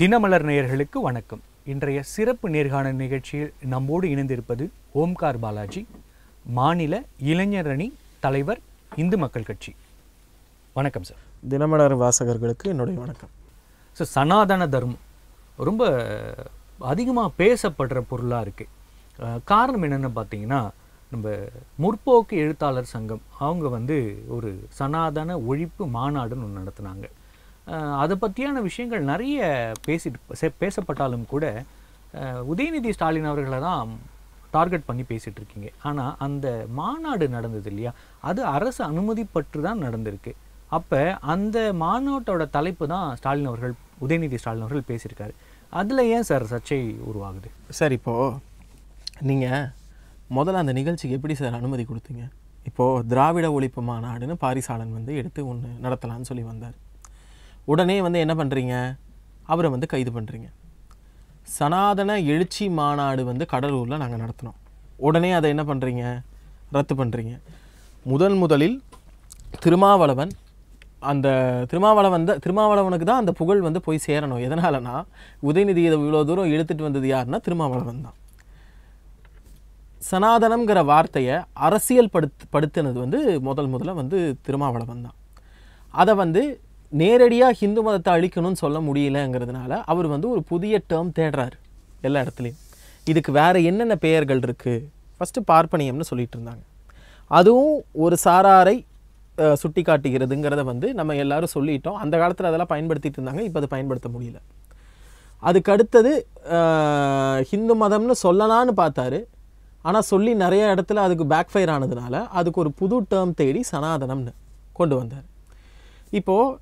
தினமலர் நேயர்களுக்கு வணக்கம் இன்றைய சிறப்பு நேர்காணல் நிகழ்ச்சியில் நம்மோடு இணைந்திருப்பது ஓம்கார் பாலாஜி மாநில இளைஞர் அணி தலைவர் இந்து மக்கள் கட்சி வணக்கம் சார் தினமலர் வாசகர்களுக்கு என்னுடைய வணக்கம் சார் சனாதன தர்மம் ரொம்ப அதிகமாக பேசப்படுற பொருளாக இருக்குது காரணம் என்னென்னு பார்த்தீங்கன்னா நம்ம முற்போக்கு எழுத்தாளர் சங்கம் அவங்க வந்து ஒரு சனாதன ஒழிப்பு மாநாடுன்னு ஒன்று நடத்துனாங்க அதை பற்றியான விஷயங்கள் நிறைய பேசிட்டு பேசப்பட்டாலும் கூட உதயநிதி ஸ்டாலின் அவர்களை தான் டார்கெட் பண்ணி பேசிகிட்டு இருக்கீங்க ஆனால் அந்த மாநாடு நடந்தது இல்லையா அது அரசு அனுமதி பற்று தான் நடந்திருக்கு அப்போ அந்த மாநாட்டோட தலைப்பு தான் ஸ்டாலின் அவர்கள் உதயநிதி ஸ்டாலின் அவர்கள் பேசியிருக்காரு அதில் ஏன் சார் சர்ச்சை உருவாகுது சார் இப்போது நீங்கள் முதல்ல அந்த நிகழ்ச்சிக்கு எப்படி சார் அனுமதி கொடுத்தீங்க இப்போது திராவிட ஒழிப்பு மாநாடுன்னு பாரிசாலன் வந்து எடுத்து ஒன்று நடத்தலான்னு சொல்லி வந்தார் உடனே வந்து என்ன பண்ணுறீங்க அவரை வந்து கைது பண்ணுறீங்க சனாதன எழுச்சி மாநாடு வந்து கடலூரில் நாங்கள் நடத்தினோம் உடனே அதை என்ன பண்ணுறீங்க ரத்து பண்ணுறீங்க முதன் முதலில் திருமாவளவன் அந்த திருமாவளவன் தான் திருமாவளவனுக்கு தான் அந்த புகழ் வந்து போய் சேரணும் எதனாலனா உதயநிதி இதை இவ்வளோ தூரம் எடுத்துகிட்டு வந்தது யாருன்னா திருமாவளவன் தான் சனாதனம்ங்கிற வார்த்தையை அரசியல் படுத்து படுத்தினது வந்து முதல் முதல்ல வந்து திருமாவளவன் தான் அதை வந்து நேரடியாக ஹிந்து மதத்தை அழிக்கணும்னு சொல்ல முடியலங்கிறதுனால அவர் வந்து ஒரு புதிய டேர்ம் தேடுறார் எல்லா இடத்துலையும் இதுக்கு வேறு என்னென்ன பெயர்கள் இருக்குது ஃபஸ்ட்டு பார்ப்பனியம்னு சொல்லிட்டு இருந்தாங்க அதுவும் ஒரு சாராரை சுட்டி காட்டுகிறதுங்கிறத வந்து நம்ம எல்லோரும் சொல்லிட்டோம் அந்த காலத்தில் அதெல்லாம் பயன்படுத்திகிட்டு இருந்தாங்க இப்போ அதை பயன்படுத்த முடியல அதுக்கு அடுத்தது ஹிந்து மதம்னு சொல்லலான்னு பார்த்தாரு ஆனால் சொல்லி நிறைய இடத்துல அதுக்கு பேக் ஃபயர் ஆனதுனால அதுக்கு ஒரு புது டேர்ம் தேடி சனாதனம்னு கொண்டு வந்தார் இப்போது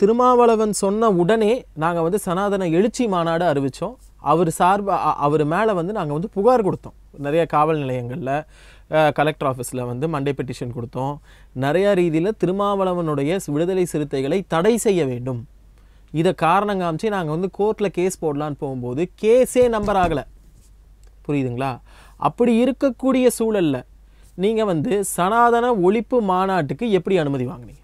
திருமாவளவன் சொன்ன உடனே நாங்கள் வந்து சனாதன எழுச்சி மாநாடு அறிவித்தோம் அவர் சார்பாக அவர் மேலே வந்து நாங்கள் வந்து புகார் கொடுத்தோம் நிறைய காவல் நிலையங்களில் கலெக்டர் ஆஃபீஸில் வந்து மண்டே பெட்டிஷன் கொடுத்தோம் நிறையா ரீதியில் திருமாவளவனுடைய விடுதலை சிறுத்தைகளை தடை செய்ய வேண்டும் இதை காரணம் காமிச்சு நாங்கள் வந்து கோர்ட்டில் கேஸ் போடலான்னு போகும்போது கேஸே நம்பர் ஆகலை புரியுதுங்களா அப்படி இருக்கக்கூடிய சூழலில் நீங்கள் வந்து சனாதன ஒழிப்பு மாநாட்டுக்கு எப்படி அனுமதி வாங்கினீங்க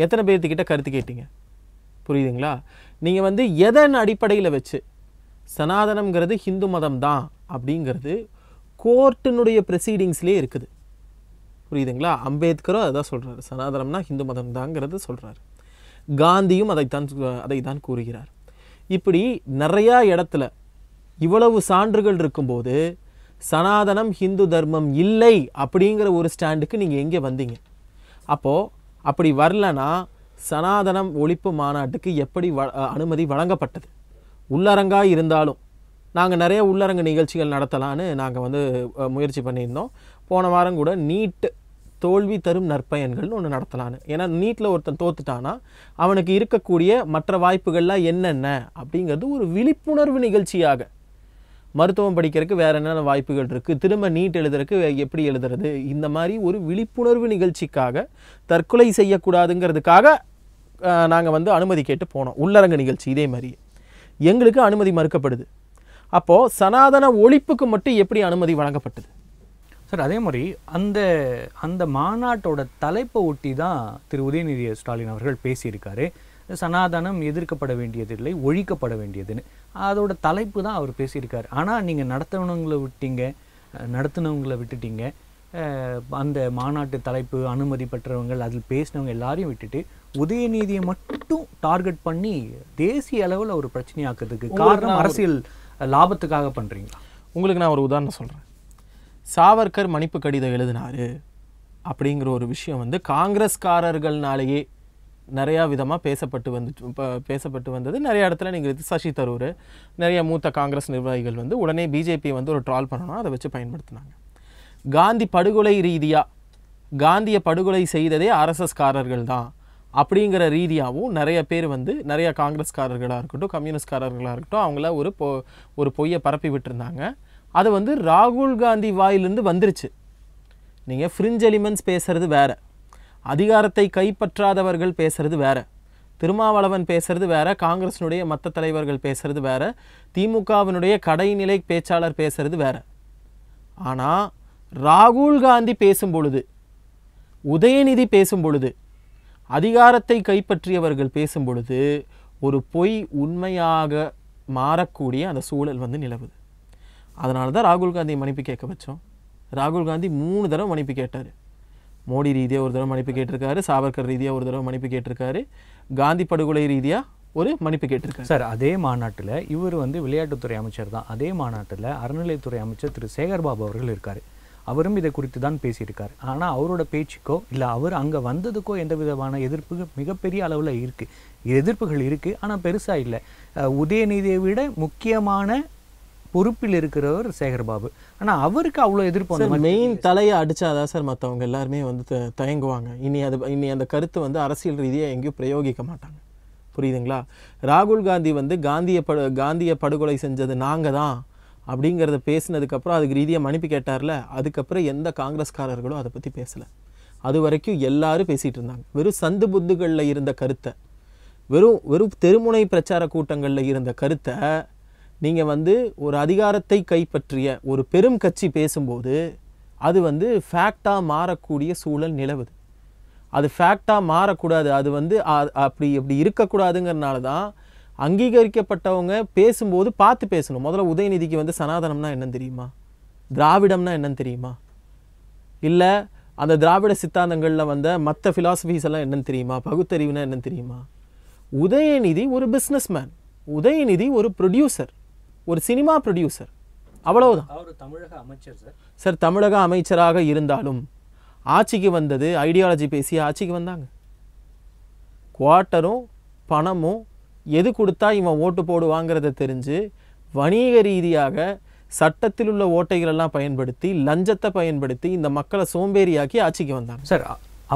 எத்தனை பேர்த்துக்கிட்ட கருத்து கேட்டீங்க புரியுதுங்களா நீங்கள் வந்து எதன் அடிப்படையில் வச்சு சனாதனம்ங்கிறது ஹிந்து மதம் தான் அப்படிங்கிறது கோர்ட்டினுடைய ப்ரொசீடிங்ஸ்லேயே இருக்குது புரியுதுங்களா அம்பேத்கரும் அதை தான் சொல்கிறாரு சனாதனம்னா ஹிந்து மதம் தாங்கிறது சொல்கிறாரு காந்தியும் அதைத்தான் அதை தான் கூறுகிறார் இப்படி நிறையா இடத்துல இவ்வளவு சான்றுகள் இருக்கும்போது சனாதனம் ஹிந்து தர்மம் இல்லை அப்படிங்கிற ஒரு ஸ்டாண்டுக்கு நீங்கள் எங்கே வந்தீங்க அப்போது அப்படி வரலனா சனாதனம் ஒழிப்பு மாநாட்டுக்கு எப்படி வ அனுமதி வழங்கப்பட்டது உள்ளரங்காக இருந்தாலும் நாங்கள் நிறைய உள்ளரங்கு நிகழ்ச்சிகள் நடத்தலான்னு நாங்கள் வந்து முயற்சி பண்ணியிருந்தோம் போன வாரம் கூட நீட் தோல்வி தரும் நற்பயன்கள்னு ஒன்று நடத்தலான்னு ஏன்னா நீட்டில் ஒருத்தன் தோத்துட்டான்னா அவனுக்கு இருக்கக்கூடிய மற்ற வாய்ப்புகள்லாம் என்னென்ன அப்படிங்கிறது ஒரு விழிப்புணர்வு நிகழ்ச்சியாக மருத்துவம் படிக்கிறதுக்கு வேறு என்னென்ன வாய்ப்புகள் இருக்குது திரும்ப நீட் எழுதுறதுக்கு எப்படி எழுதுறது இந்த மாதிரி ஒரு விழிப்புணர்வு நிகழ்ச்சிக்காக தற்கொலை செய்யக்கூடாதுங்கிறதுக்காக நாங்கள் வந்து அனுமதி கேட்டு போனோம் உள்ளரங்க நிகழ்ச்சி இதே மாதிரி எங்களுக்கு அனுமதி மறுக்கப்படுது அப்போது சனாதன ஒழிப்புக்கு மட்டும் எப்படி அனுமதி வழங்கப்பட்டது சார் அதே மாதிரி அந்த அந்த மாநாட்டோட தலைப்பை ஒட்டி தான் திரு உதயநிதி ஸ்டாலின் அவர்கள் பேசியிருக்காரு சனாதனம் எதிர்க்கப்பட வேண்டியதில்லை ஒழிக்கப்பட வேண்டியதுன்னு அதோட தலைப்பு தான் அவர் பேசியிருக்காரு ஆனால் நீங்கள் நடத்தினவங்களை விட்டீங்க நடத்தினவங்களை விட்டுட்டீங்க அந்த மாநாட்டு தலைப்பு அனுமதி பெற்றவங்க அதில் பேசினவங்க எல்லாரையும் விட்டுட்டு உதயநிதியை மட்டும் டார்கெட் பண்ணி தேசிய அளவில் ஒரு பிரச்சனையாக்குறதுக்கு காரணம் அரசியல் லாபத்துக்காக பண்ணுறீங்களா உங்களுக்கு நான் ஒரு உதாரணம் சொல்கிறேன் சாவர்கர் மன்னிப்பு கடிதம் எழுதினாரு அப்படிங்கிற ஒரு விஷயம் வந்து காங்கிரஸ்காரர்கள்னாலேயே நிறையா விதமாக பேசப்பட்டு வந்து பேசப்பட்டு வந்தது நிறைய இடத்துல நீங்கள் சசி தரூர் நிறைய மூத்த காங்கிரஸ் நிர்வாகிகள் வந்து உடனே பிஜேபி வந்து ஒரு ட்ரால் பண்ணணும் அதை வச்சு பயன்படுத்தினாங்க காந்தி படுகொலை ரீதியாக காந்தியை படுகொலை செய்ததே ஆர்எஸ்எஸ்காரர்கள் தான் அப்படிங்கிற ரீதியாகவும் நிறைய பேர் வந்து நிறைய காங்கிரஸ்காரர்களாக இருக்கட்டும் கம்யூனிஸ்ட்காரர்களாக இருக்கட்டும் அவங்கள ஒரு பொ ஒரு பொய்யை பரப்பி விட்டுருந்தாங்க அது வந்து ராகுல் காந்தி வாயிலிருந்து வந்துருச்சு நீங்கள் ஃப்ரிஞ்ச் எலிமெண்ட்ஸ் பேசுகிறது வேறு அதிகாரத்தை கைப்பற்றாதவர்கள் பேசுகிறது வேற திருமாவளவன் பேசுறது வேற காங்கிரஸினுடைய மற்ற தலைவர்கள் பேசுறது வேற திமுகவினுடைய கடைநிலை பேச்சாளர் பேசுறது வேற ஆனால் ராகுல் காந்தி பேசும் பொழுது உதயநிதி பேசும் பொழுது அதிகாரத்தை கைப்பற்றியவர்கள் பேசும் பொழுது ஒரு பொய் உண்மையாக மாறக்கூடிய அந்த சூழல் வந்து நிலவுது அதனால தான் ராகுல் காந்தி மன்னிப்பு கேட்க வச்சோம் ராகுல் காந்தி மூணு தடவை மன்னிப்பு கேட்டார் மோடி ரீதியாக ஒரு தடவை மன்னிப்பு கேட்டிருக்காரு சாவர்கர் ரீதியாக ஒரு தடவை மன்னிப்பு கேட்டிருக்காரு காந்தி படுகொலை ரீதியாக ஒரு மன்னிப்பு கேட்டிருக்காரு சார் அதே மாநாட்டில் இவர் வந்து விளையாட்டுத்துறை அமைச்சர் தான் அதே மாநாட்டில் அறநிலையத்துறை அமைச்சர் திரு சேகர்பாபு அவர்கள் இருக்கார் அவரும் இதை குறித்து தான் பேசியிருக்கார் ஆனால் அவரோட பேச்சுக்கோ இல்லை அவர் அங்கே வந்ததுக்கோ எந்த விதமான எதிர்ப்பு மிகப்பெரிய அளவில் இருக்குது எதிர்ப்புகள் இருக்குது ஆனால் பெருசாக இல்லை உதயநிதியை விட முக்கியமான பொறுப்பில் இருக்கிறவர் சேகர்பாபு ஆனால் அவருக்கு அவ்வளோ எதிர்ப்பு வந்து மெயின் தலையை அடித்தாதான் சார் மற்றவங்க எல்லாருமே வந்து தயங்குவாங்க இனி அது இனி அந்த கருத்து வந்து அரசியல் ரீதியாக எங்கேயும் பிரயோகிக்க மாட்டாங்க புரியுதுங்களா ராகுல் காந்தி வந்து காந்திய படு காந்திய படுகொலை செஞ்சது நாங்கள் தான் அப்படிங்கிறத பேசினதுக்கப்புறம் அதுக்கு ரீதியாக மன்னிப்பு கேட்டார்ல அதுக்கப்புறம் எந்த காங்கிரஸ்காரர்களும் அதை பற்றி பேசலை அது வரைக்கும் எல்லாரும் பேசிகிட்டு இருந்தாங்க வெறும் சந்து புத்துகளில் இருந்த கருத்தை வெறும் வெறும் தெருமுனை பிரச்சார கூட்டங்களில் இருந்த கருத்தை நீங்கள் வந்து ஒரு அதிகாரத்தை கைப்பற்றிய ஒரு பெரும் கட்சி பேசும்போது அது வந்து ஃபேக்டாக மாறக்கூடிய சூழல் நிலவுது அது ஃபேக்டாக மாறக்கூடாது அது வந்து அப்படி இப்படி இருக்கக்கூடாதுங்கிறனால தான் அங்கீகரிக்கப்பட்டவங்க பேசும்போது பார்த்து பேசணும் முதல்ல உதயநிதிக்கு வந்து சனாதனம்னா என்னன்னு தெரியுமா திராவிடம்னா என்னன்னு தெரியுமா இல்லை அந்த திராவிட சித்தாந்தங்களில் வந்த மற்ற ஃபிலாசபிஸ் எல்லாம் என்னன்னு தெரியுமா பகுத்தறிவுனா என்னன்னு தெரியுமா உதயநிதி ஒரு பிஸ்னஸ்மேன் உதயநிதி ஒரு ப்ரொடியூசர் ஒரு சினிமா ப்ரொடியூசர் அவ்வளவுதான் அவர் தமிழக அமைச்சர் சார் சார் தமிழக அமைச்சராக இருந்தாலும் ஆட்சிக்கு வந்தது ஐடியாலஜி பேசி ஆட்சிக்கு வந்தாங்க குவார்ட்டரும் பணமும் எது கொடுத்தா இவன் ஓட்டு போடுவாங்கிறத தெரிஞ்சு வணிக ரீதியாக சட்டத்தில் உள்ள ஓட்டைகளெல்லாம் பயன்படுத்தி லஞ்சத்தை பயன்படுத்தி இந்த மக்களை சோம்பேறியாக்கி ஆட்சிக்கு வந்தாங்க சார்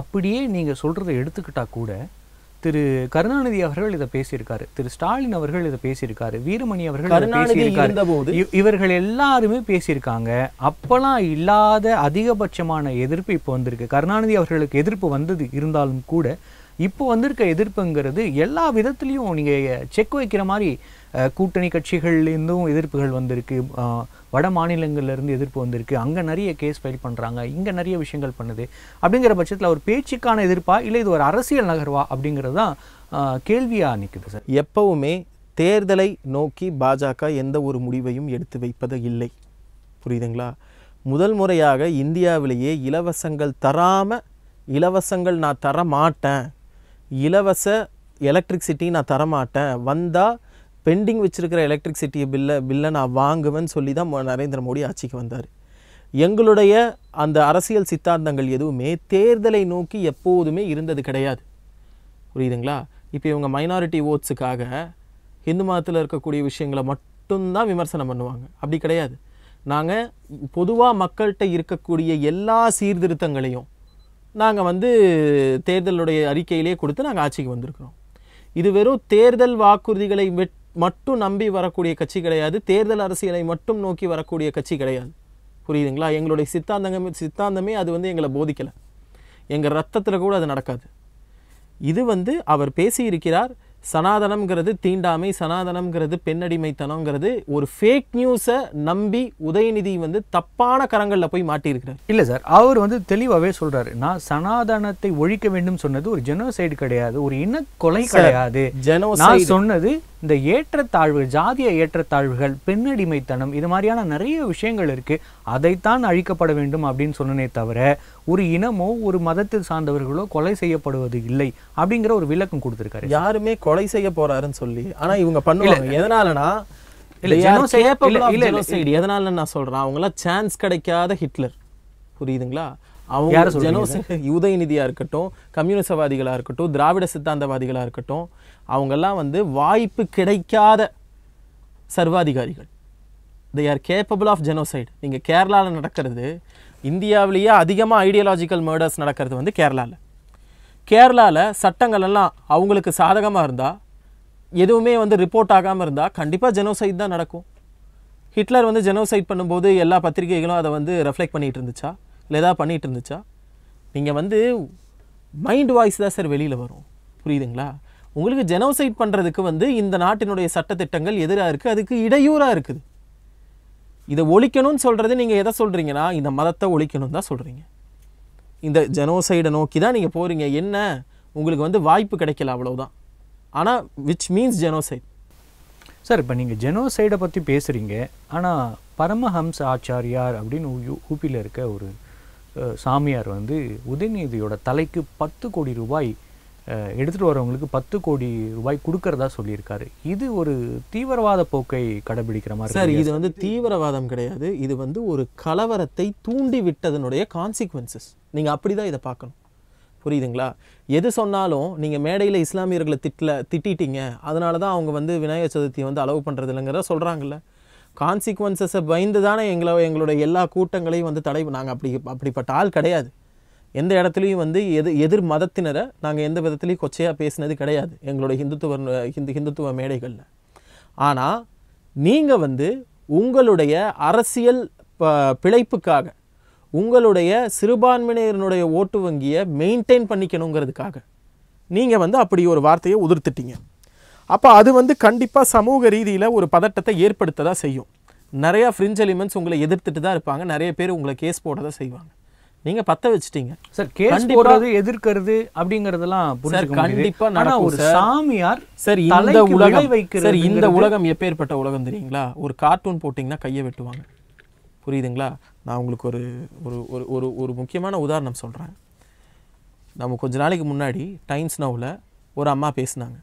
அப்படியே நீங்கள் சொல்கிறத எடுத்துக்கிட்டால் கூட திரு கருணாநிதி அவர்கள் இதை பேசியிருக்காரு திரு ஸ்டாலின் அவர்கள் இதை பேசியிருக்காரு வீரமணி அவர்கள் பேசியிருக்காரு இவர்கள் எல்லாருமே பேசியிருக்காங்க அப்பெல்லாம் இல்லாத அதிகபட்சமான எதிர்ப்பு இப்போ வந்திருக்கு கருணாநிதி அவர்களுக்கு எதிர்ப்பு வந்தது இருந்தாலும் கூட இப்போ வந்திருக்க எதிர்ப்புங்கிறது எல்லா விதத்துலையும் நீங்கள் செக் வைக்கிற மாதிரி கூட்டணி கட்சிகள்லேருந்தும் எதிர்ப்புகள் வந்திருக்கு வட மாநிலங்கள்லேருந்து எதிர்ப்பு வந்திருக்கு அங்கே நிறைய கேஸ் ஃபைல் பண்ணுறாங்க இங்கே நிறைய விஷயங்கள் பண்ணுது அப்படிங்கிற பட்சத்தில் ஒரு பேச்சுக்கான எதிர்ப்பா இல்லை இது ஒரு அரசியல் நகர்வா அப்படிங்கிறது தான் கேள்வியாக நிற்குது சார் எப்பவுமே தேர்தலை நோக்கி பாஜக எந்த ஒரு முடிவையும் எடுத்து வைப்பது இல்லை புரியுதுங்களா முதல் முறையாக இந்தியாவிலேயே இலவசங்கள் தராமல் இலவசங்கள் நான் தர மாட்டேன் இலவச எலக்ட்ரிசிட்டி நான் தரமாட்டேன் வந்தால் பெண்டிங் வச்சுருக்கிற எலக்ட்ரிசிட்டி பில்லை பில்லை நான் வாங்குவேன்னு சொல்லி தான் நரேந்திர மோடி ஆட்சிக்கு வந்தார் எங்களுடைய அந்த அரசியல் சித்தாந்தங்கள் எதுவுமே தேர்தலை நோக்கி எப்போதுமே இருந்தது கிடையாது புரியுதுங்களா இப்போ இவங்க மைனாரிட்டி ஓட்ஸுக்காக ஹிந்து மதத்தில் இருக்கக்கூடிய விஷயங்களை மட்டும்தான் விமர்சனம் பண்ணுவாங்க அப்படி கிடையாது நாங்கள் பொதுவாக மக்கள்கிட்ட இருக்கக்கூடிய எல்லா சீர்திருத்தங்களையும் நாங்கள் வந்து தேர்தலுடைய அறிக்கையிலே கொடுத்து நாங்கள் ஆட்சிக்கு வந்திருக்கிறோம் இது வெறும் தேர்தல் வாக்குறுதிகளை வெட் மட்டும் நம்பி வரக்கூடிய கட்சி கிடையாது தேர்தல் அரசியலை மட்டும் நோக்கி வரக்கூடிய கட்சி கிடையாது புரியுதுங்களா எங்களுடைய சித்தாந்தங்க சித்தாந்தமே அது வந்து எங்களை போதிக்கலை எங்கள் ரத்தத்தில் கூட அது நடக்காது இது வந்து அவர் பேசியிருக்கிறார் சனாதனம்ங்கிறது தீண்டாமை சனாதனம்ங்கிறது பெண்ணடிமைத்தனங்கிறது ஒரு ஃபேக் நியூஸை நம்பி உதயநிதி வந்து தப்பான கரங்களில் போய் மாட்டியிருக்கிறார் இல்லை சார் அவர் வந்து தெளிவாகவே சொல்கிறாரு நான் சனாதனத்தை ஒழிக்க வேண்டும் சொன்னது ஒரு ஜெனோசைடு கிடையாது ஒரு இனக்கொலை கிடையாது நான் சொன்னது இந்த ஏற்றத்தாழ்வு ஜாதிய ஏற்றத்தாழ்வுகள் பெண்ணடிமைத்தனம் இது மாதிரியான நிறைய விஷயங்கள் இருக்குது அதைத்தான் அழிக்கப்பட வேண்டும் அப்படின்னு சொன்னனே தவிர ஒரு இனமோ ஒரு மதத்தில் சார்ந்தவர்களோ கொலை செய்யப்படுவது இல்லை அப்படிங்கிற ஒரு விளக்கம் கொடுத்துருக்காரு யாருமே கொலை செய்ய போறாருன்னு சொல்லி ஆனால் இவங்க பண்ணுவாங்க எதனாலனா எதனால நான் சொல்றேன் அவங்களாம் சான்ஸ் கிடைக்காத ஹிட்லர் புரியுதுங்களா அவங்க ஜனோச நிதியாக இருக்கட்டும் கம்யூனிசவாதிகளாக இருக்கட்டும் திராவிட சித்தாந்தவாதிகளாக இருக்கட்டும் அவங்கெல்லாம் வந்து வாய்ப்பு கிடைக்காத சர்வாதிகாரிகள் they are capable of genocide நீங்கள் கேரளாவில் நடக்கிறது இந்தியாவிலேயே அதிகமாக ஐடியாலாஜிக்கல் மர்டர்ஸ் நடக்கிறது வந்து கேரளாவில் கேரளாவில் சட்டங்கள் எல்லாம் அவங்களுக்கு சாதகமாக இருந்தால் எதுவுமே வந்து ரிப்போர்ட் ஆகாமல் இருந்தால் கண்டிப்பாக ஜெனோசைட் தான் நடக்கும் ஹிட்லர் வந்து ஜெனோசைட் பண்ணும்போது எல்லா பத்திரிகைகளும் அதை வந்து ரெஃப்ளெக்ட் பண்ணிகிட்டு இருந்துச்சா இல்லை எதாவது பண்ணிகிட்டு இருந்துச்சா நீங்கள் வந்து மைண்ட் வாய்ஸ் தான் சார் வெளியில் வரும் புரியுதுங்களா உங்களுக்கு ஜெனோசைட் பண்ணுறதுக்கு வந்து இந்த நாட்டினுடைய சட்டத்திட்டங்கள் எதிராக இருக்குது அதுக்கு இடையூறாக இருக்குது இதை ஒழிக்கணும்னு சொல்கிறது நீங்கள் எதை சொல்கிறீங்கன்னா இந்த மதத்தை ஒழிக்கணும் தான் சொல்கிறீங்க இந்த ஜெனோசைடை நோக்கி தான் நீங்கள் போகிறீங்க என்ன உங்களுக்கு வந்து வாய்ப்பு கிடைக்கல அவ்வளோதான் ஆனால் விச் மீன்ஸ் ஜெனோசைட் சார் இப்போ நீங்கள் ஜெனோசைடை பற்றி பேசுகிறீங்க ஆனால் பரமஹம்ச ஆச்சாரியார் அப்படின்னு ஊபியில் இருக்க ஒரு சாமியார் வந்து உதயநிதியோட தலைக்கு பத்து கோடி ரூபாய் எடுத்துகிட்டு வரவங்களுக்கு பத்து கோடி ரூபாய் கொடுக்கறதா சொல்லியிருக்காரு இது ஒரு தீவிரவாத போக்கை கடைபிடிக்கிற மாதிரி சார் இது வந்து தீவிரவாதம் கிடையாது இது வந்து ஒரு கலவரத்தை தூண்டி விட்டதனுடைய கான்சிக்வன்சஸ் நீங்கள் அப்படி தான் இதை பார்க்கணும் புரியுதுங்களா எது சொன்னாலும் நீங்கள் மேடையில் இஸ்லாமியர்களை திட்டல திட்டிட்டீங்க அதனால தான் அவங்க வந்து விநாயகர் சதுர்த்தியை வந்து அளவு பண்ணுறது இல்லைங்கிறத சொல்கிறாங்கல்ல கான்சிக்வன்சஸை பயந்து தானே எங்களை எங்களுடைய எல்லா கூட்டங்களையும் வந்து தடை நாங்கள் அப்படி அப்படிப்பட்ட ஆள் கிடையாது எந்த இடத்துலையும் வந்து எது எதிர் மதத்தினரை நாங்கள் எந்த விதத்துலையும் கொச்சையாக பேசினது கிடையாது எங்களுடைய ஹிந்துத்துவ ஹிந்து ஹிந்துத்துவ மேடைகளில் ஆனால் நீங்கள் வந்து உங்களுடைய அரசியல் பிழைப்புக்காக உங்களுடைய சிறுபான்மையினருடைய ஓட்டு வங்கியை மெயின்டைன் பண்ணிக்கணுங்கிறதுக்காக நீங்கள் வந்து அப்படி ஒரு வார்த்தையை உதிர்த்துட்டீங்க அப்போ அது வந்து கண்டிப்பாக சமூக ரீதியில் ஒரு பதட்டத்தை ஏற்படுத்த தான் செய்யும் நிறையா ஃப்ரிஞ்ச் எலிமெண்ட்ஸ் உங்களை எதிர்த்துட்டு தான் இருப்பாங்க நிறைய பேர் உங்களை கேஸ் போட தான் செய்வாங்க நீங்க பத்த வச்சிட்டீங்க சார் கேஸ் போடுறது எதிர்க்கிறது அப்படிங்கறதெல்லாம் சார் கண்டிப்பா நடக்கும் ஒரு சாமியார் சார் இந்த உலகம் சார் இந்த உலகம் எப்பேற்பட்ட உலகம் தெரியுங்களா ஒரு கார்ட்டூன் போட்டிங்கன்னா கையை வெட்டுவாங்க புரியுதுங்களா நான் உங்களுக்கு ஒரு ஒரு ஒரு ஒரு ஒரு முக்கியமான உதாரணம் சொல்கிறேன் நம்ம கொஞ்ச நாளைக்கு முன்னாடி டைம்ஸ் நவுவில் ஒரு அம்மா பேசினாங்க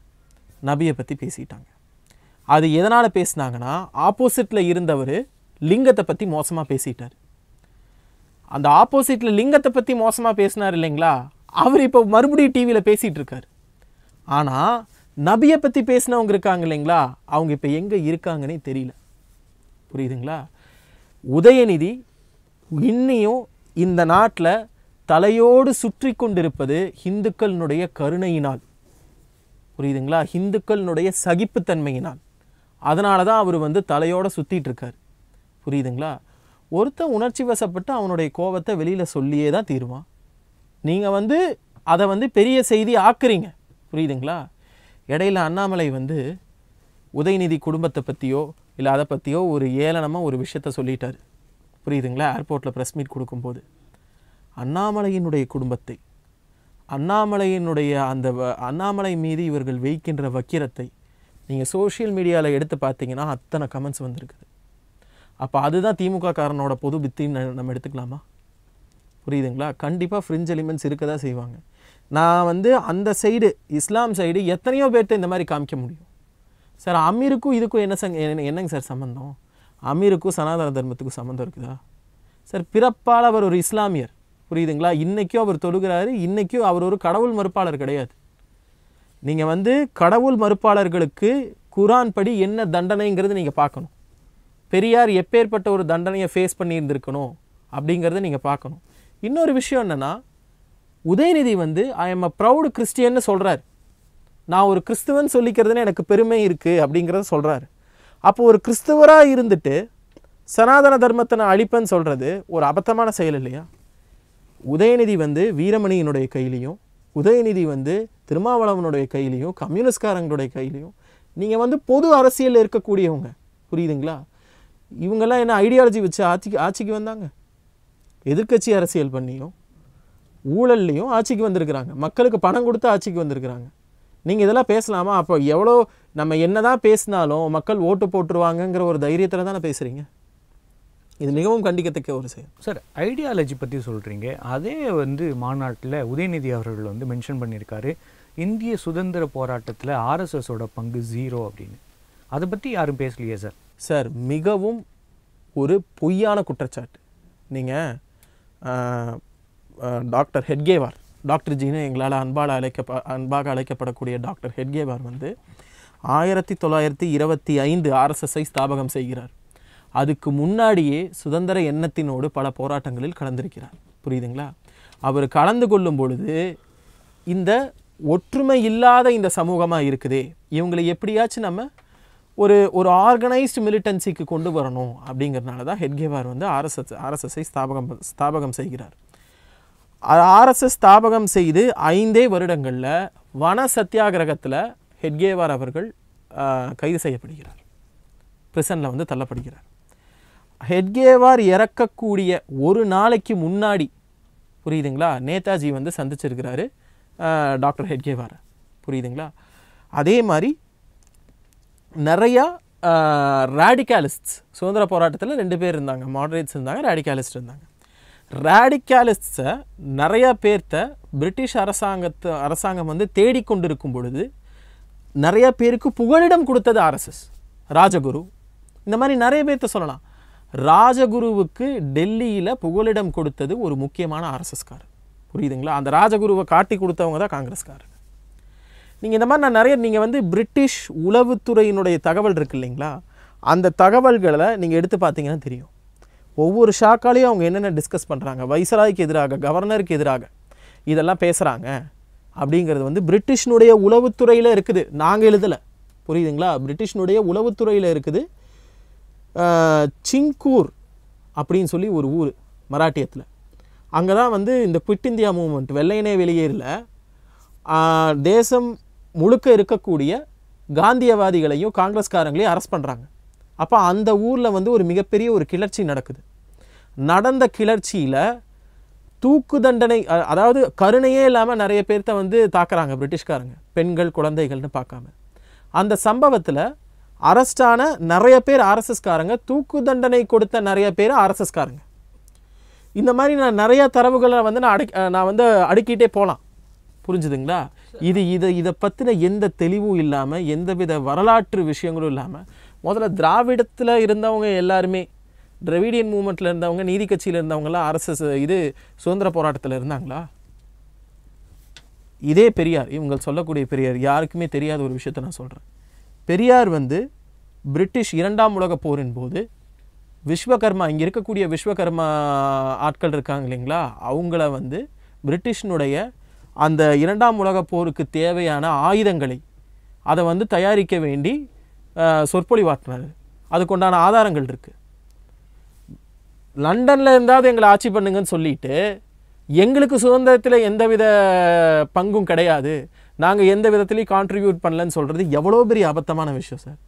நபியை பற்றி பேசிட்டாங்க அது எதனால் பேசினாங்கன்னா ஆப்போசிட்டில் இருந்தவர் லிங்கத்தை பற்றி மோசமாக பேசிட்டார் அந்த ஆப்போசிட்டில் லிங்கத்தை பற்றி மோசமாக பேசினார் இல்லைங்களா அவர் இப்போ மறுபடியும் டிவியில் பேசிகிட்டு இருக்கார் ஆனால் நபியை பற்றி பேசினவங்க இருக்காங்க இல்லைங்களா அவங்க இப்போ எங்கே இருக்காங்கன்னே தெரியல புரியுதுங்களா உதயநிதி இன்னையும் இந்த நாட்டில் தலையோடு சுற்றி கொண்டிருப்பது இந்துக்களினுடைய கருணையினால் புரியுதுங்களா ஹிந்துக்களினுடைய சகிப்புத்தன்மையினால் அதனால தான் அவர் வந்து தலையோடு சுற்றிட்டுருக்கார் புரியுதுங்களா ஒருத்தன் உணர்ச்சி வசப்பட்டு அவனுடைய கோபத்தை வெளியில் சொல்லியே தான் தீருவான் நீங்கள் வந்து அதை வந்து பெரிய செய்தி ஆக்குறீங்க புரியுதுங்களா இடையில் அண்ணாமலை வந்து உதயநிதி குடும்பத்தை பற்றியோ இல்லை அதை பற்றியோ ஒரு ஏளனமாக ஒரு விஷயத்த சொல்லிட்டார் புரியுதுங்களா ஏர்போர்ட்டில் ப்ரெஸ் மீட் கொடுக்கும்போது அண்ணாமலையினுடைய குடும்பத்தை அண்ணாமலையினுடைய அந்த அண்ணாமலை மீது இவர்கள் வைக்கின்ற வக்கிரத்தை நீங்கள் சோஷியல் மீடியாவில் எடுத்து பார்த்தீங்கன்னா அத்தனை கமெண்ட்ஸ் வந்திருக்குது அப்போ அதுதான் திமுக காரனோட பொது பித்தின்னு நம்ம எடுத்துக்கலாமா புரியுதுங்களா கண்டிப்பாக ஃப்ரிஞ்ச் எலிமெண்ட்ஸ் இருக்க தான் செய்வாங்க நான் வந்து அந்த சைடு இஸ்லாம் சைடு எத்தனையோ பேர்த்த இந்த மாதிரி காமிக்க முடியும் சார் அமீருக்கும் இதுக்கும் என்ன சங்க என்னங்க சார் சம்மந்தம் அமீருக்கும் சனாதன தர்மத்துக்கும் சம்மந்தம் இருக்குதா சார் பிறப்பால் அவர் ஒரு இஸ்லாமியர் புரியுதுங்களா இன்றைக்கும் அவர் தொழுகிறாரு இன்றைக்கும் அவர் ஒரு கடவுள் மறுப்பாளர் கிடையாது நீங்கள் வந்து கடவுள் மறுப்பாளர்களுக்கு குரான் படி என்ன தண்டனைங்கிறது நீங்கள் பார்க்கணும் பெரியார் எப்பேற்பட்ட ஒரு தண்டனையை ஃபேஸ் பண்ணியிருந்திருக்கணும் அப்படிங்கிறத நீங்கள் பார்க்கணும் இன்னொரு விஷயம் என்னென்னா உதயநிதி வந்து ஐ எம் அ ப்ரௌடு கிறிஸ்டியன்னு சொல்கிறார் நான் ஒரு கிறிஸ்துவன் சொல்லிக்கிறதுன்னு எனக்கு பெருமை இருக்குது அப்படிங்கிறத சொல்கிறாரு அப்போது ஒரு கிறிஸ்துவராக இருந்துட்டு சனாதன தர்மத்தை நான் அழிப்பேன்னு சொல்கிறது ஒரு அபத்தமான செயல் இல்லையா உதயநிதி வந்து வீரமணியினுடைய கையிலையும் உதயநிதி வந்து திருமாவளவனுடைய கையிலையும் கம்யூனிஸ்ட்காரங்களுடைய கையிலையும் நீங்கள் வந்து பொது அரசியலில் இருக்கக்கூடியவங்க புரியுதுங்களா இவங்கெல்லாம் என்ன ஐடியாலஜி வச்சு ஆட்சிக்கு ஆட்சிக்கு வந்தாங்க எதிர்கட்சி அரசியல் பண்ணியும் ஊழல்லையும் ஆட்சிக்கு வந்திருக்கிறாங்க மக்களுக்கு பணம் கொடுத்து ஆட்சிக்கு வந்திருக்கிறாங்க நீங்கள் இதெல்லாம் பேசலாமா அப்போ எவ்வளோ நம்ம என்ன தான் பேசினாலும் மக்கள் ஓட்டு போட்டுருவாங்கங்கிற ஒரு தைரியத்தில் தானே பேசுகிறீங்க இது மிகவும் கண்டிக்கத்தக்க ஒரு செயல் சார் ஐடியாலஜி பற்றி சொல்கிறீங்க அதே வந்து மாநாட்டில் உதயநிதி அவர்கள் வந்து மென்ஷன் பண்ணியிருக்காரு இந்திய சுதந்திர போராட்டத்தில் ஆர்எஸ்எஸோட பங்கு ஜீரோ அப்படின்னு அதை பற்றி யாரும் பேசலையே சார் சார் மிகவும் ஒரு பொய்யான குற்றச்சாட்டு நீங்கள் டாக்டர் ஹெட்கேவார் டாக்டர் ஜீனு எங்களால் அன்பால் அழைக்க அன்பாக அழைக்கப்படக்கூடிய டாக்டர் ஹெட்கேவார் வந்து ஆயிரத்தி தொள்ளாயிரத்தி இருபத்தி ஐந்து ஆர்எஸ்எஸ்ஐ ஸ்தாபகம் செய்கிறார் அதுக்கு முன்னாடியே சுதந்திர எண்ணத்தினோடு பல போராட்டங்களில் கலந்திருக்கிறார் புரியுதுங்களா அவர் கலந்து கொள்ளும் பொழுது இந்த ஒற்றுமை இல்லாத இந்த சமூகமாக இருக்குதே இவங்களை எப்படியாச்சும் நம்ம ஒரு ஒரு ஆர்கனைஸ்டு மிலிட்டன்சிக்கு கொண்டு வரணும் அப்படிங்கிறதுனால தான் ஹெட்கேவார் வந்து ஆர்எஸ்எஸ் ஆர்எஸ்எஸ்ஐ ஸ்தாபகம் ஸ்தாபகம் செய்கிறார் ஆர்எஸ்எஸ் ஸ்தாபகம் செய்து ஐந்தே வருடங்களில் வன சத்தியாகிரகத்தில் ஹெட்கேவார் அவர்கள் கைது செய்யப்படுகிறார் பிரிசனில் வந்து தள்ளப்படுகிறார் ஹெட்கேவார் இறக்கக்கூடிய ஒரு நாளைக்கு முன்னாடி புரியுதுங்களா நேதாஜி வந்து சந்திச்சிருக்கிறாரு டாக்டர் ஹெட்கேவாரை புரியுதுங்களா அதே மாதிரி நிறையா ரேடிக்காலிஸ்ட்ஸ் சுதந்திர போராட்டத்தில் ரெண்டு பேர் இருந்தாங்க மாடரேட்ஸ் இருந்தாங்க ரேடிக்காலிஸ்ட் இருந்தாங்க ரேடிக்காலிஸ்ட்ஸை நிறையா பேர்த்த பிரிட்டிஷ் அரசாங்கத்து அரசாங்கம் வந்து தேடிக்கொண்டிருக்கும் பொழுது நிறையா பேருக்கு புகலிடம் கொடுத்தது ஆர்எஸ்எஸ் ராஜகுரு இந்த மாதிரி நிறைய பேர்த்த சொல்லலாம் ராஜகுருவுக்கு டெல்லியில் புகலிடம் கொடுத்தது ஒரு முக்கியமான ஆர்எஸ்எஸ்கார் புரியுதுங்களா அந்த ராஜகுருவை காட்டி கொடுத்தவங்க தான் காங்கிரஸ்காரர் நீங்கள் இந்த மாதிரி நான் நிறைய நீங்கள் வந்து பிரிட்டிஷ் உளவுத்துறையினுடைய தகவல் இருக்கு இல்லைங்களா அந்த தகவல்களை நீங்கள் எடுத்து பார்த்தீங்கன்னா தெரியும் ஒவ்வொரு ஷாக்காலையும் அவங்க என்னென்ன டிஸ்கஸ் பண்ணுறாங்க வைசராய்க்கு எதிராக கவர்னருக்கு எதிராக இதெல்லாம் பேசுகிறாங்க அப்படிங்கிறது வந்து பிரிட்டிஷ்னுடைய உளவுத்துறையில் இருக்குது நாங்கள் எழுதலை புரியுதுங்களா பிரிட்டிஷ்னுடைய உளவுத்துறையில் இருக்குது சிங்கூர் அப்படின்னு சொல்லி ஒரு ஊர் மராட்டியத்தில் அங்கே தான் வந்து இந்த குவிட் இந்தியா மூமெண்ட் வெள்ளையனே வெளியேறில் தேசம் முழுக்க இருக்கக்கூடிய காந்தியவாதிகளையும் காங்கிரஸ்காரங்களையும் அரெஸ்ட் பண்ணுறாங்க அப்போ அந்த ஊரில் வந்து ஒரு மிகப்பெரிய ஒரு கிளர்ச்சி நடக்குது நடந்த கிளர்ச்சியில் தூக்கு தண்டனை அதாவது கருணையே இல்லாமல் நிறைய பேர்த்த வந்து தாக்குறாங்க பிரிட்டிஷ்காரங்க பெண்கள் குழந்தைகள்னு பார்க்காம அந்த சம்பவத்தில் அரஸ்டான நிறைய பேர் ஆர்எஸ்எஸ்காரங்க தூக்கு தண்டனை கொடுத்த நிறைய பேர் ஆர்எஸ்எஸ்காரங்க இந்த மாதிரி நான் நிறைய தரவுகளை வந்து நான் அடக் நான் வந்து அடுக்கிட்டே போகலாம் புரிஞ்சுதுங்களா இது இதை இதை பற்றின எந்த தெளிவும் இல்லாமல் எந்தவித வரலாற்று விஷயங்களும் இல்லாமல் முதல்ல திராவிடத்தில் இருந்தவங்க எல்லாருமே திராவிடியன் மூமெண்ட்டில் இருந்தவங்க நீதி கட்சியில் இருந்தவங்களாம் அரசு இது சுதந்திர போராட்டத்தில் இருந்தாங்களா இதே பெரியார் இவங்க சொல்லக்கூடிய பெரியார் யாருக்குமே தெரியாத ஒரு விஷயத்த நான் சொல்கிறேன் பெரியார் வந்து பிரிட்டிஷ் இரண்டாம் உலக போரின் போது விஸ்வகர்மா இங்கே இருக்கக்கூடிய விஸ்வகர்மா ஆட்கள் இருக்காங்க இல்லைங்களா அவங்கள வந்து பிரிட்டிஷினுடைய அந்த இரண்டாம் உலக போருக்கு தேவையான ஆயுதங்களை அதை வந்து தயாரிக்க வேண்டி சொற்பொழிவாட்டினார் அதுக்குண்டான ஆதாரங்கள் இருக்குது லண்டனில் இருந்தாவது எங்களை ஆட்சி பண்ணுங்கன்னு சொல்லிட்டு எங்களுக்கு சுதந்திரத்தில் எந்தவித பங்கும் கிடையாது நாங்கள் எந்த விதத்துலையும் கான்ட்ரிபியூட் பண்ணலன்னு சொல்கிறது எவ்வளோ பெரிய அபத்தமான விஷயம் சார்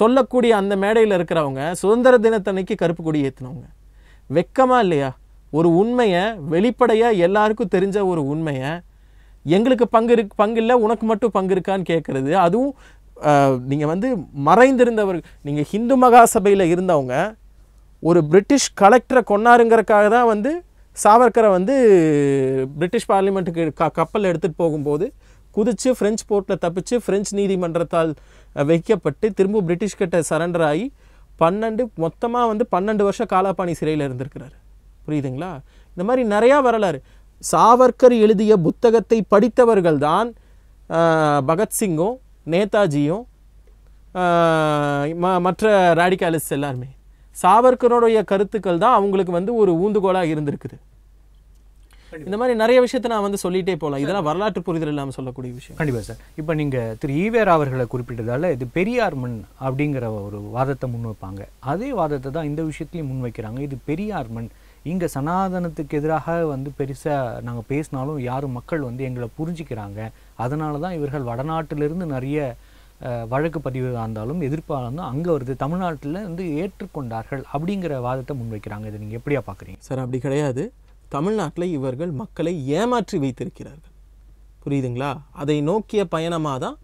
சொல்லக்கூடிய அந்த மேடையில் இருக்கிறவங்க சுதந்திர தினத்தன்னைக்கு கருப்பு கொடி ஏற்றினவங்க வெக்கமாக இல்லையா ஒரு உண்மையை வெளிப்படையாக எல்லாருக்கும் தெரிஞ்ச ஒரு உண்மையை எங்களுக்கு பங்கு இருக்கு பங்கு இல்லை உனக்கு மட்டும் பங்கு இருக்கான்னு கேட்குறது அதுவும் நீங்கள் வந்து மறைந்திருந்தவர் நீங்கள் ஹிந்து மகாசபையில் இருந்தவங்க ஒரு பிரிட்டிஷ் கலெக்டரை கொண்டாருங்கிறக்காக தான் வந்து சாவர்கரை வந்து பிரிட்டிஷ் பார்லிமெண்ட்டுக்கு க கப்பல் எடுத்துகிட்டு போகும்போது குதித்து ஃப்ரெஞ்ச் போர்ட்டில் தப்பிச்சு ஃப்ரெஞ்ச் நீதிமன்றத்தால் வைக்கப்பட்டு திரும்ப பிரிட்டிஷ்கிட்ட சரண்டர் ஆகி பன்னெண்டு மொத்தமாக வந்து பன்னெண்டு வருஷம் காலாப்பாணி சிறையில் இருந்திருக்கிறார் புரியுதுங்களா இந்த மாதிரி நிறையா வரலாறு சாவர்கர் எழுதிய புத்தகத்தை படித்தவர்கள் தான் பகத்சிங்கும் நேதாஜியும் ம மற்ற ரேடிக்காலிஸ்ட் எல்லாருமே சாவர்கருடைய கருத்துக்கள் தான் அவங்களுக்கு வந்து ஒரு ஊந்துகோலாக இருந்திருக்குது இந்த மாதிரி நிறைய விஷயத்தை நான் வந்து சொல்லிட்டே போகலாம் இதெல்லாம் வரலாற்று புரிதல் இல்லாமல் சொல்லக்கூடிய விஷயம் கண்டிப்பாக சார் இப்போ நீங்கள் திரு ஈவேரா அவர்களை குறிப்பிட்டதால இது பெரியார் மண் அப்படிங்கிற ஒரு வாதத்தை முன்வைப்பாங்க அதே வாதத்தை தான் இந்த விஷயத்துலையும் முன்வைக்கிறாங்க இது பெரியார் மண் இங்கே சனாதனத்துக்கு எதிராக வந்து பெருசாக நாங்கள் பேசினாலும் யாரும் மக்கள் வந்து எங்களை புரிஞ்சிக்கிறாங்க அதனால தான் இவர்கள் வடநாட்டிலிருந்து நிறைய வழக்கு பதிவுகளாக இருந்தாலும் எதிர்ப்பாலும் அங்கே வருது தமிழ்நாட்டில் வந்து ஏற்றுக்கொண்டார்கள் அப்படிங்கிற வாதத்தை முன்வைக்கிறாங்க இதை நீங்கள் எப்படியா பார்க்குறீங்க சார் அப்படி கிடையாது தமிழ்நாட்டில் இவர்கள் மக்களை ஏமாற்றி வைத்திருக்கிறார்கள் புரியுதுங்களா அதை நோக்கிய பயணமாக தான்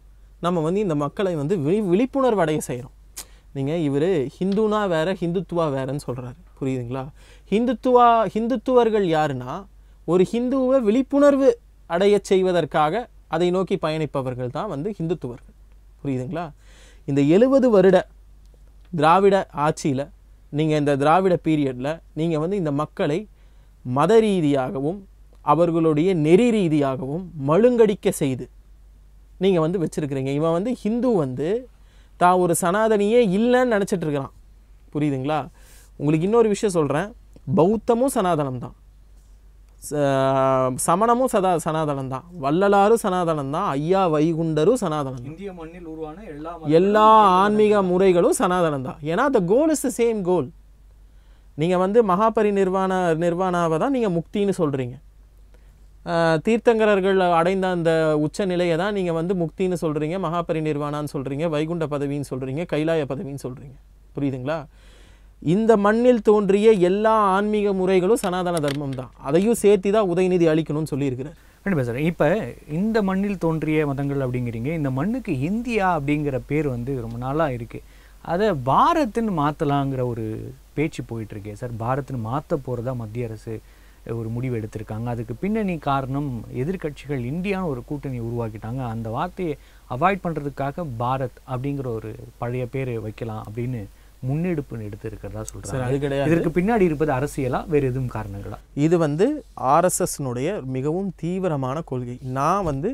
நம்ம வந்து இந்த மக்களை வந்து விழி விழிப்புணர்வு அடைய செய்கிறோம் நீங்கள் இவர் ஹிந்துனா வேறு ஹிந்துத்துவா வேறன்னு சொல்கிறாரு புரியுதுங்களா ஹிந்துத்துவா ஹிந்துத்துவர்கள் யாருன்னா ஒரு ஹிந்துவை விழிப்புணர்வு அடைய செய்வதற்காக அதை நோக்கி பயணிப்பவர்கள் தான் வந்து ஹிந்துத்துவர்கள் புரியுதுங்களா இந்த எழுபது வருட திராவிட ஆட்சியில் நீங்கள் இந்த திராவிட பீரியடில் நீங்கள் வந்து இந்த மக்களை மத ரீதியாகவும் அவர்களுடைய நெறி ரீதியாகவும் மழுங்கடிக்க செய்து நீங்கள் வந்து வச்சுருக்கிறீங்க இவன் வந்து ஹிந்து வந்து தான் ஒரு சனாதனியே இல்லைன்னு நினச்சிட்ருக்கிறான் புரியுதுங்களா உங்களுக்கு இன்னொரு விஷயம் சொல்கிறேன் பௌத்தமும் சனாதனம் தான் சமணமும் சதா சனாதனம் தான் வள்ளலாரும் சனாதனம் தான் ஐயா வைகுண்டரும் சனாதனம் இந்திய மண்ணில் உருவான எல்லா எல்லா ஆன்மீக முறைகளும் சனாதனம் தான் ஏன்னா த கோல் இஸ் த சேம் கோல் நீங்கள் வந்து மகாபரி நிர்வாண நிர்வாணாவை தான் நீங்கள் முக்தின்னு சொல்கிறீங்க தீர்த்தங்கரர்கள் அடைந்த அந்த உச்ச நிலையை தான் நீங்கள் வந்து முக்தின்னு சொல்கிறீங்க மகாபரி நிர்வாணான்னு சொல்கிறீங்க வைகுண்ட பதவின்னு சொல்கிறீங்க கைலாய பதவின்னு சொல்கிறீங்க புரியுதுங்களா இந்த மண்ணில் தோன்றிய எல்லா ஆன்மீக முறைகளும் சனாதன தர்மம் தான் அதையும் சேர்த்து தான் உதயநிதி அளிக்கணும்னு சொல்லியிருக்கிறார் கண்டிப்பாக சார் இப்போ இந்த மண்ணில் தோன்றிய மதங்கள் அப்படிங்கிறீங்க இந்த மண்ணுக்கு இந்தியா அப்படிங்கிற பேர் வந்து ரொம்ப நாளாக இருக்குது அதை பாரத்துன்னு மாற்றலாங்கிற ஒரு பேச்சு போயிட்டுருக்கே சார் பாரத்னு மாற்ற போகிறதா மத்திய அரசு ஒரு முடிவு எடுத்திருக்காங்க அதுக்கு பின்னணி காரணம் எதிர்கட்சிகள் இந்தியான்னு ஒரு கூட்டணி உருவாக்கிட்டாங்க அந்த வார்த்தையை அவாய்ட் பண்ணுறதுக்காக பாரத் அப்படிங்கிற ஒரு பழைய பேர் வைக்கலாம் அப்படின்னு முன்னெடுப்பு எடுத்திருக்கிறதா சொல்கிறாங்க அது கிடையாது இதற்கு பின்னாடி இருப்பது அரசியலா வேறு எதுவும் காரணங்களா இது வந்து ஆர்எஸ்எஸ்னுடைய மிகவும் தீவிரமான கொள்கை நான் வந்து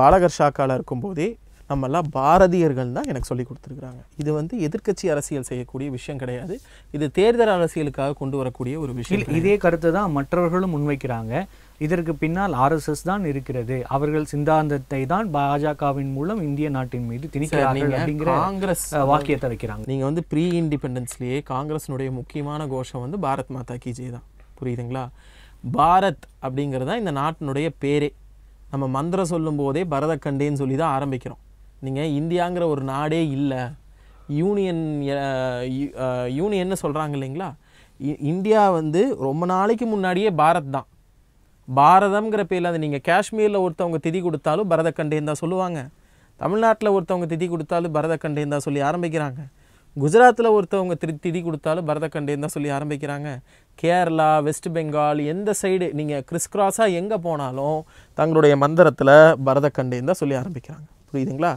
பாலகர் ஷாக்கால இருக்கும்போதே நம்மெல்லாம் பாரதியர்கள் தான் எனக்கு சொல்லி கொடுத்துருக்குறாங்க இது வந்து எதிர்கட்சி அரசியல் செய்யக்கூடிய விஷயம் கிடையாது இது தேர்தல் அரசியலுக்காக கொண்டு வரக்கூடிய ஒரு விஷயம் இதே கருத்தை தான் மற்றவர்களும் முன்வைக்கிறாங்க இதற்கு பின்னால் ஆர்எஸ்எஸ் தான் இருக்கிறது அவர்கள் சிந்தாந்தத்தை தான் பாஜகவின் மூலம் இந்திய நாட்டின் மீது திணிக்கிறார்கள் அப்படிங்கிற காங்கிரஸ் வாக்கியத்தை வைக்கிறாங்க நீங்கள் வந்து ப்ரீ இண்டிபெண்டன்ஸ்லேயே காங்கிரஸினுடைய முக்கியமான கோஷம் வந்து பாரத் மாதா கிஜே தான் புரியுதுங்களா பாரத் அப்படிங்கிறது தான் இந்த நாட்டினுடைய பேரே நம்ம மந்திரம் சொல்லும் போதே பரதக்கண்டேன்னு சொல்லி தான் ஆரம்பிக்கிறோம் நீங்கள் இந்தியாங்கிற ஒரு நாடே இல்லை யூனியன் யூனியன்னு சொல்கிறாங்க இல்லைங்களா இந்தியா வந்து ரொம்ப நாளைக்கு முன்னாடியே பாரத் தான் பாரதம்ங்கிற பேரில் அது நீங்கள் காஷ்மீரில் ஒருத்தவங்க திதி கொடுத்தாலும் பரதக்கண்டேன்னு தான் சொல்லுவாங்க தமிழ்நாட்டில் ஒருத்தவங்க திதி கொடுத்தாலும் பரதக்கண்டேன்னு தான் சொல்லி ஆரம்பிக்கிறாங்க குஜராத்தில் ஒருத்தவங்க திரு திதி கொடுத்தாலும் பரதக்கண்டேன்னு தான் சொல்லி ஆரம்பிக்கிறாங்க கேரளா வெஸ்ட் பெங்கால் எந்த சைடு நீங்கள் கிறிஸ் கிராஸாக எங்கே போனாலும் தங்களுடைய மந்திரத்தில் பரதக்கண்டேன்னு தான் சொல்லி ஆரம்பிக்கிறாங்க புரியுதுங்களா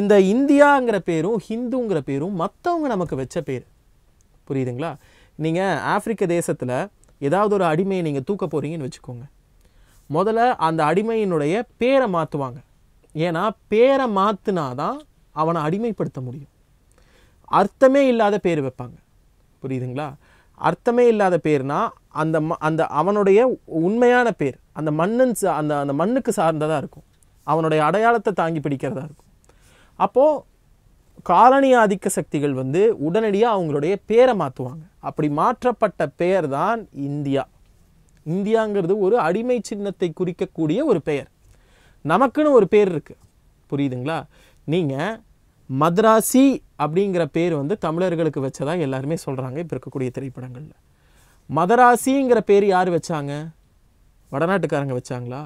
இந்த இந்தியாங்கிற பேரும் ஹிந்துங்கிற பேரும் மற்றவங்க நமக்கு வச்ச பேர் புரியுதுங்களா நீங்கள் ஆப்பிரிக்க தேசத்தில் ஏதாவது ஒரு அடிமையை நீங்கள் தூக்க போகிறீங்கன்னு வச்சுக்கோங்க முதல்ல அந்த அடிமையினுடைய பேரை மாற்றுவாங்க ஏன்னா பேரை மாற்றினா தான் அவனை அடிமைப்படுத்த முடியும் அர்த்தமே இல்லாத பேர் வைப்பாங்க புரியுதுங்களா அர்த்தமே இல்லாத பேர்னா அந்த ம அந்த அவனுடைய உண்மையான பேர் அந்த மண்ணன் அந்த அந்த மண்ணுக்கு சார்ந்ததாக இருக்கும் அவனுடைய அடையாளத்தை தாங்கி பிடிக்கிறதா இருக்கும் அப்போது காலனி ஆதிக்க சக்திகள் வந்து உடனடியாக அவங்களுடைய பேரை மாற்றுவாங்க அப்படி மாற்றப்பட்ட பெயர் தான் இந்தியா இந்தியாங்கிறது ஒரு அடிமை சின்னத்தை குறிக்கக்கூடிய ஒரு பெயர் நமக்குன்னு ஒரு பேர் இருக்குது புரியுதுங்களா நீங்கள் மதராசி அப்படிங்கிற பேர் வந்து தமிழர்களுக்கு வச்சதா எல்லாருமே சொல்கிறாங்க இப்போ இருக்கக்கூடிய திரைப்படங்களில் மதராசிங்கிற பேர் யார் வச்சாங்க வடநாட்டுக்காரங்க வச்சாங்களா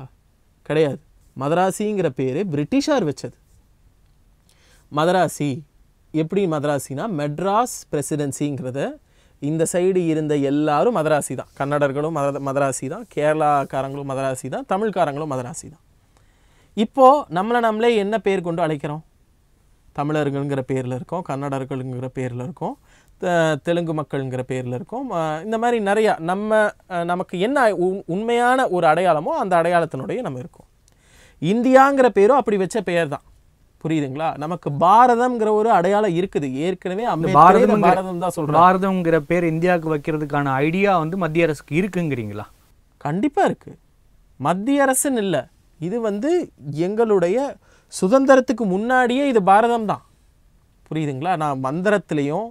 கிடையாது மதராசிங்கிற பேர் பிரிட்டிஷார் வச்சது மதராசி எப்படி மதராசினா மெட்ராஸ் பிரசிடென்சிங்கிறத இந்த சைடு இருந்த எல்லாரும் மதராசி தான் கன்னடர்களும் மத மதராசி தான் கேரளாக்காரங்களும் மதராசி தான் தமிழ்காரங்களும் மதராசி தான் இப்போது நம்மளை நம்மளே என்ன பேர் கொண்டு அழைக்கிறோம் தமிழர்கள்ங்கிற பேரில் இருக்கோம் கன்னடர்கள்ங்கிற பேரில் இருக்கோம் தெலுங்கு மக்கள்ங்கிற பேரில் இருக்கோம் இந்த மாதிரி நிறையா நம்ம நமக்கு என்ன உண்மையான ஒரு அடையாளமோ அந்த அடையாளத்தினுடைய நம்ம இருக்கோம் இந்தியாங்கிற பேரும் அப்படி வச்ச பெயர் தான் புரியுதுங்களா நமக்கு பாரதம்ங்கிற ஒரு அடையாளம் இருக்குது ஏற்கனவே பாரதம் பாரதம் தான் சொல்கிறோம் பாரதம்ங்கிற பேர் இந்தியாவுக்கு வைக்கிறதுக்கான ஐடியா வந்து மத்திய அரசுக்கு இருக்குங்கிறீங்களா கண்டிப்பாக இருக்குது மத்திய அரசுன்னு இல்லை இது வந்து எங்களுடைய சுதந்திரத்துக்கு முன்னாடியே இது பாரதம் தான் புரியுதுங்களா நான் மந்திரத்துலேயும்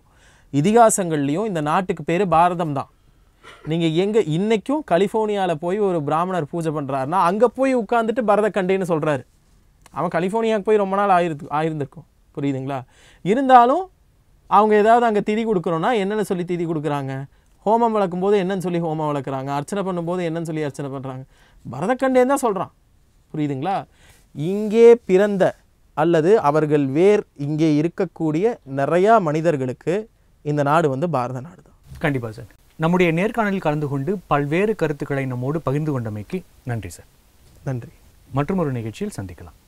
இதிகாசங்கள்லையும் இந்த நாட்டுக்கு பேர் பாரதம் தான் நீங்கள் எங்கே இன்றைக்கும் கலிஃபோர்னியாவில் போய் ஒரு பிராமணர் பூஜை பண்ணுறாருனா அங்கே போய் உட்காந்துட்டு கண்டேன்னு சொல்கிறாரு அவன் கலிஃபோர்னியாவுக்கு போய் ரொம்ப நாள் ஆயிரு ஆயிருந்திருக்கும் புரியுதுங்களா இருந்தாலும் அவங்க ஏதாவது அங்கே திதி கொடுக்குறோன்னா என்னென்னு சொல்லி திதி கொடுக்குறாங்க ஹோமம் வளர்க்கும் போது என்னன்னு சொல்லி ஹோமம் வளர்க்குறாங்க அர்ச்சனை பண்ணும்போது என்னன்னு சொல்லி அர்ச்சனை பண்ணுறாங்க பரதக்கண்டேன்னு தான் சொல்கிறான் புரியுதுங்களா இங்கே பிறந்த அல்லது அவர்கள் வேர் இங்கே இருக்கக்கூடிய நிறையா மனிதர்களுக்கு இந்த நாடு வந்து பாரத நாடு தான் கண்டிப்பாக சார் நம்முடைய நேர்காணலில் கலந்து கொண்டு பல்வேறு கருத்துக்களை நம்மோடு பகிர்ந்து கொண்டமைக்கு நன்றி சார் நன்றி மற்றொரு நிகழ்ச்சியில் சந்திக்கலாம்